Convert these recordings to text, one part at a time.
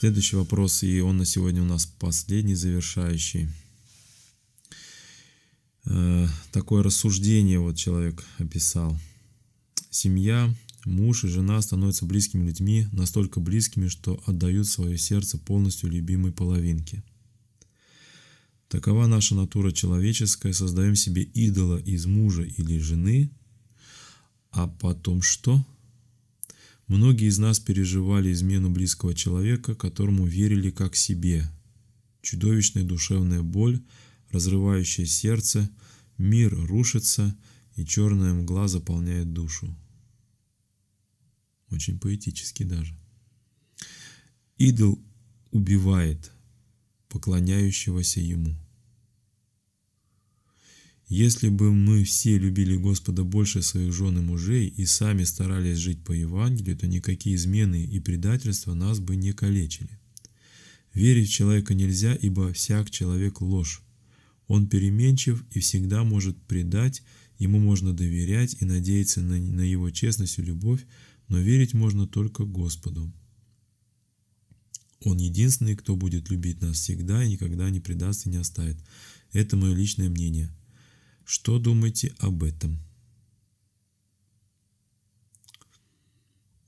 Следующий вопрос, и он на сегодня у нас последний, завершающий. Э, такое рассуждение вот человек описал. Семья, муж и жена становятся близкими людьми, настолько близкими, что отдают свое сердце полностью любимой половинке. Такова наша натура человеческая, создаем себе идола из мужа или жены, а потом что? – Многие из нас переживали измену близкого человека, которому верили как себе. Чудовищная душевная боль, разрывающее сердце, мир рушится, и черная мгла заполняет душу. Очень поэтически даже. Идол убивает поклоняющегося ему. Если бы мы все любили Господа больше своих жен и мужей и сами старались жить по Евангелию, то никакие измены и предательства нас бы не калечили. Верить в человека нельзя, ибо всяк человек ложь. Он переменчив и всегда может предать, ему можно доверять и надеяться на, на его честность и любовь, но верить можно только Господу. Он единственный, кто будет любить нас всегда и никогда не предаст и не оставит. Это мое личное мнение – что думаете об этом?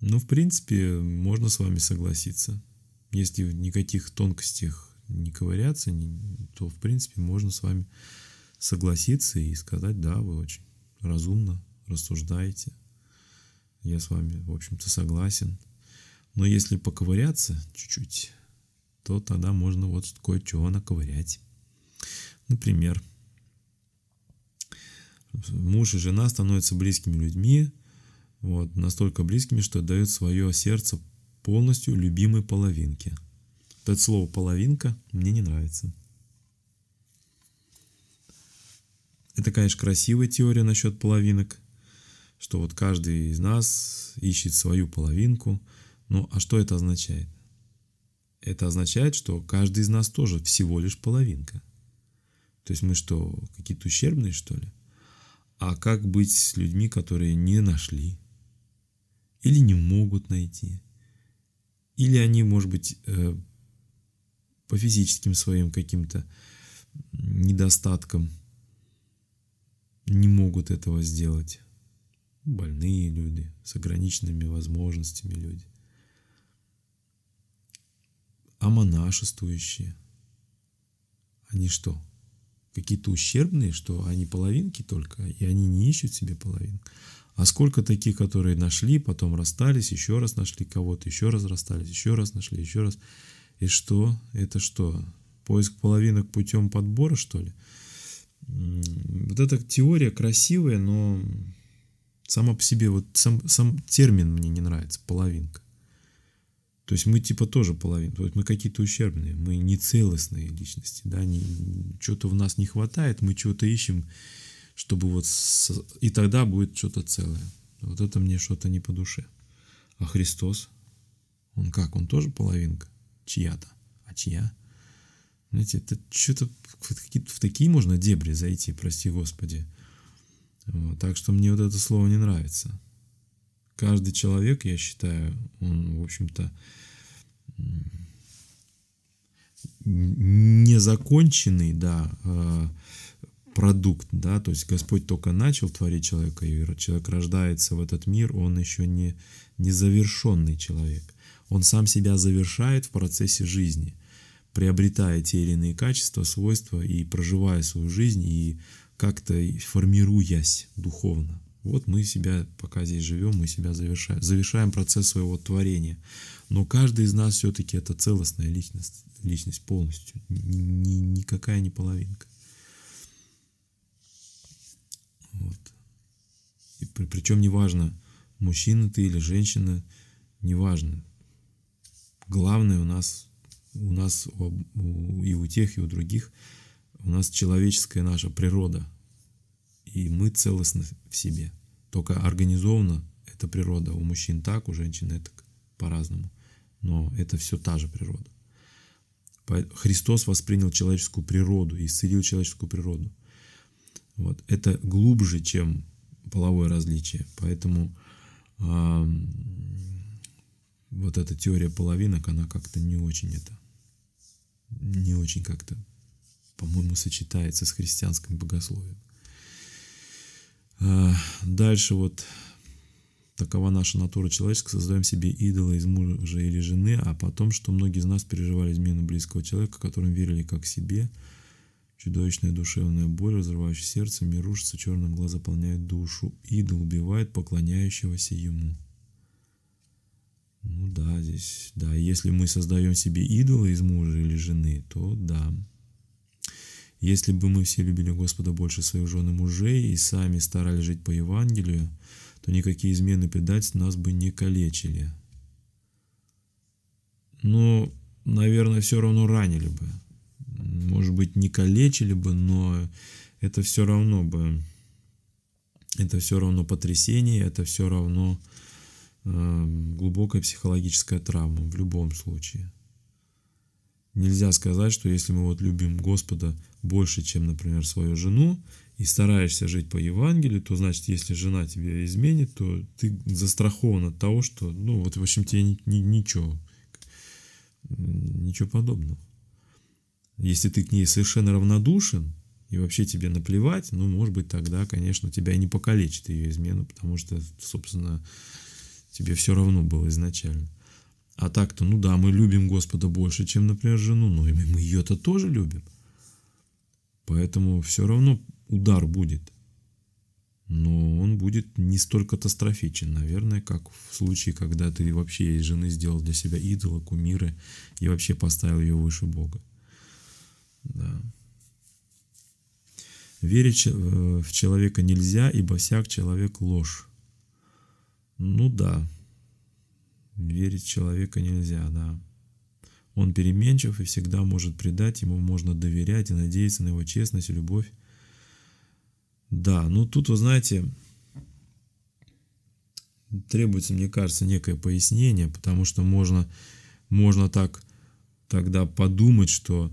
Ну, в принципе, можно с вами согласиться. Если в никаких тонкостях не ковыряться, то, в принципе, можно с вами согласиться и сказать, да, вы очень разумно рассуждаете. Я с вами, в общем-то, согласен. Но если поковыряться чуть-чуть, то тогда можно вот кое-чего наковырять. Например, муж и жена становятся близкими людьми, вот, настолько близкими, что отдают свое сердце полностью любимой половинке. Вот это слово «половинка» мне не нравится. Это, конечно, красивая теория насчет половинок, что вот каждый из нас ищет свою половинку. Ну, а что это означает? Это означает, что каждый из нас тоже всего лишь половинка. То есть мы что, какие-то ущербные, что ли? А как быть с людьми, которые не нашли? Или не могут найти? Или они, может быть, э, по физическим своим каким-то недостаткам не могут этого сделать. Больные люди, с ограниченными возможностями люди. А монашествующие? Они что, какие-то ущербные, что они половинки только, и они не ищут себе половин. А сколько таких, которые нашли, потом расстались, еще раз нашли кого-то, еще раз расстались, еще раз нашли, еще раз. И что? Это что? Поиск половинок путем подбора, что ли? Вот эта теория красивая, но сама по себе, вот сам, сам термин мне не нравится, половинка. То есть мы типа тоже половина, то есть мы какие-то ущербные, мы не целостные личности, да, что-то в нас не хватает, мы чего-то ищем, чтобы вот, с, и тогда будет что-то целое. Вот это мне что-то не по душе. А Христос, он как, он тоже половинка? Чья-то. А чья? Знаете, это что-то в такие можно дебри зайти, прости господи. Вот, так что мне вот это слово не нравится каждый человек, я считаю, он, в общем-то, незаконченный, да, э, продукт, да, то есть Господь только начал творить человека, и человек рождается в этот мир, он еще не, не завершенный человек. Он сам себя завершает в процессе жизни, приобретая те или иные качества, свойства и проживая свою жизнь, и как-то формируясь духовно. Вот мы себя, пока здесь живем, мы себя завершаем, завершаем процесс своего творения. Но каждый из нас все-таки это целостная личность, личность полностью, ни, никакая не половинка. Вот. И при, причем неважно, мужчина ты или женщина, неважно. Главное у нас, у нас у, у, и у тех, и у других, у нас человеческая наша природа, и мы целостны в себе. Только организована эта природа у мужчин так, у женщин это по-разному. Но это все та же природа. Христос воспринял человеческую природу и исцелил человеческую природу. Вот. Это глубже, чем половое различие. Поэтому э, вот эта теория половинок, она как-то не очень это, не очень как-то, по-моему, сочетается с христианским богословием. Дальше вот такова наша натура человеческая, создаем себе идола из мужа или жены, а потом, что многие из нас переживали измену близкого человека, которым верили как себе, чудовищная душевная боль, разрывающая сердце, мир рушится, черным глаз заполняет душу, идол убивает поклоняющегося ему. Ну да, здесь, да, если мы создаем себе идола из мужа или жены, то да, если бы мы все любили Господа больше своих жен и мужей и сами старались жить по Евангелию, то никакие измены и предательства нас бы не калечили. Но, наверное, все равно ранили бы. Может быть, не калечили бы, но это все равно бы... Это все равно потрясение, это все равно э, глубокая психологическая травма в любом случае. Нельзя сказать, что если мы вот любим Господа больше, чем, например, свою жену, и стараешься жить по Евангелию, то значит, если жена тебя изменит, то ты застрахован от того, что, ну, вот, в общем, тебе ни, ни, ничего, ничего подобного. Если ты к ней совершенно равнодушен, и вообще тебе наплевать, ну, может быть, тогда, конечно, тебя и не покалечит ее измену, потому что, собственно, тебе все равно было изначально. А так-то, ну да, мы любим Господа больше, чем, например, жену, но и мы ее-то тоже любим. Поэтому все равно удар будет. Но он будет не столь катастрофичен, наверное, как в случае, когда ты вообще из жены сделал для себя идола, кумира и вообще поставил ее выше Бога. Да. Верить э, в человека нельзя, ибо всяк человек ложь. Ну да, верить в человека нельзя, да. Он переменчив и всегда может предать, ему можно доверять и надеяться на его честность и любовь. Да, ну тут, вы знаете, требуется, мне кажется, некое пояснение, потому что можно, можно так тогда подумать, что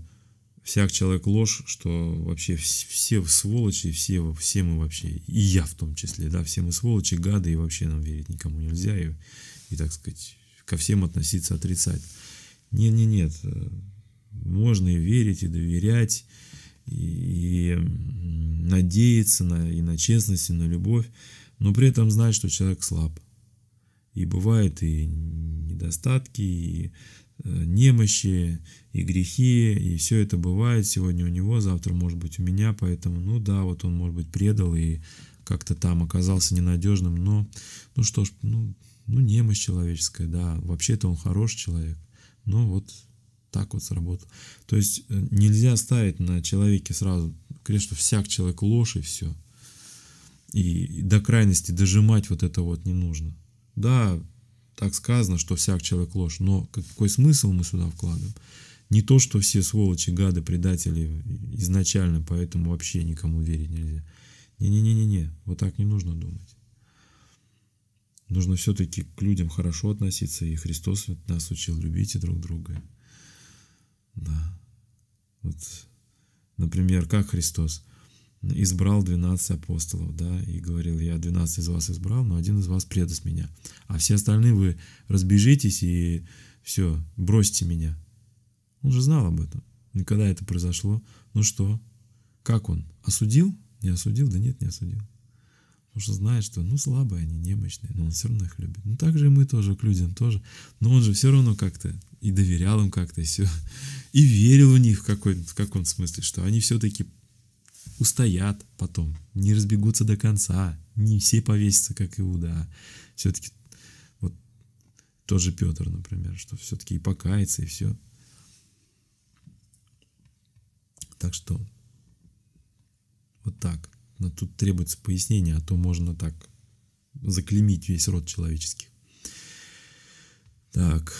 всяк человек ложь, что вообще все сволочи, все, все мы вообще, и я в том числе, да, все мы сволочи, гады, и вообще нам верить никому нельзя, и, и так сказать, ко всем относиться отрицательно. Нет, нет, нет. Можно и верить, и доверять, и, и надеяться на, и на честность, и на любовь, но при этом знать, что человек слаб. И бывают и недостатки, и э, немощи, и грехи, и все это бывает. Сегодня у него, завтра может быть у меня, поэтому, ну да, вот он может быть предал, и как-то там оказался ненадежным, но, ну что ж, ну, ну немощь человеческая, да, вообще-то он хороший человек, но вот так вот сработал. То есть э, нельзя ставить на человеке сразу, конечно, всяк человек ложь и все. и до крайности дожимать вот это вот не нужно. Да, так сказано, что всяк человек ложь, но какой смысл мы сюда вкладываем? Не то, что все сволочи, гады, предатели изначально, поэтому вообще никому верить нельзя. Не-не-не-не, вот так не нужно думать. Нужно все-таки к людям хорошо относиться, и Христос нас учил, любить друг друга. Да. Вот, например, как Христос избрал 12 апостолов, да, и говорил, я 12 из вас избрал, но один из вас предаст меня, а все остальные вы разбежитесь и все, бросьте меня. Он же знал об этом. Никогда это произошло. Ну что, как он? Осудил? Не осудил? Да нет, не осудил. Потому что знает, что ну слабые они, немощные, но он все равно их любит. Ну так же и мы тоже, к людям тоже. Но он же все равно как-то и доверял им как-то, и все. И верил в них в, какой, в каком смысле, что они все-таки устоят потом, не разбегутся до конца, не все повесятся, как Иуда. Все-таки вот тоже Петр, например, что все-таки и покается, и все. Так что вот так. Но тут требуется пояснение, а то можно так заклемить весь род человеческий. Так.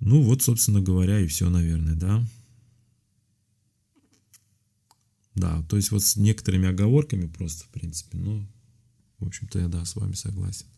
Ну вот, собственно говоря, и все, наверное, да? Да, то есть вот с некоторыми оговорками просто, в принципе, ну, в общем-то, я, да, с вами согласен.